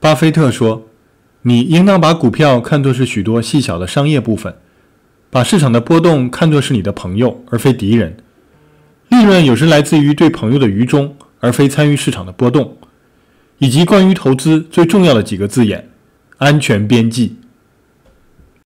巴菲特说：“你应当把股票看作是许多细小的商业部分，把市场的波动看作是你的朋友而非敌人。利润有时来自于对朋友的愚忠，而非参与市场的波动。以及关于投资最重要的几个字眼：安全边际。”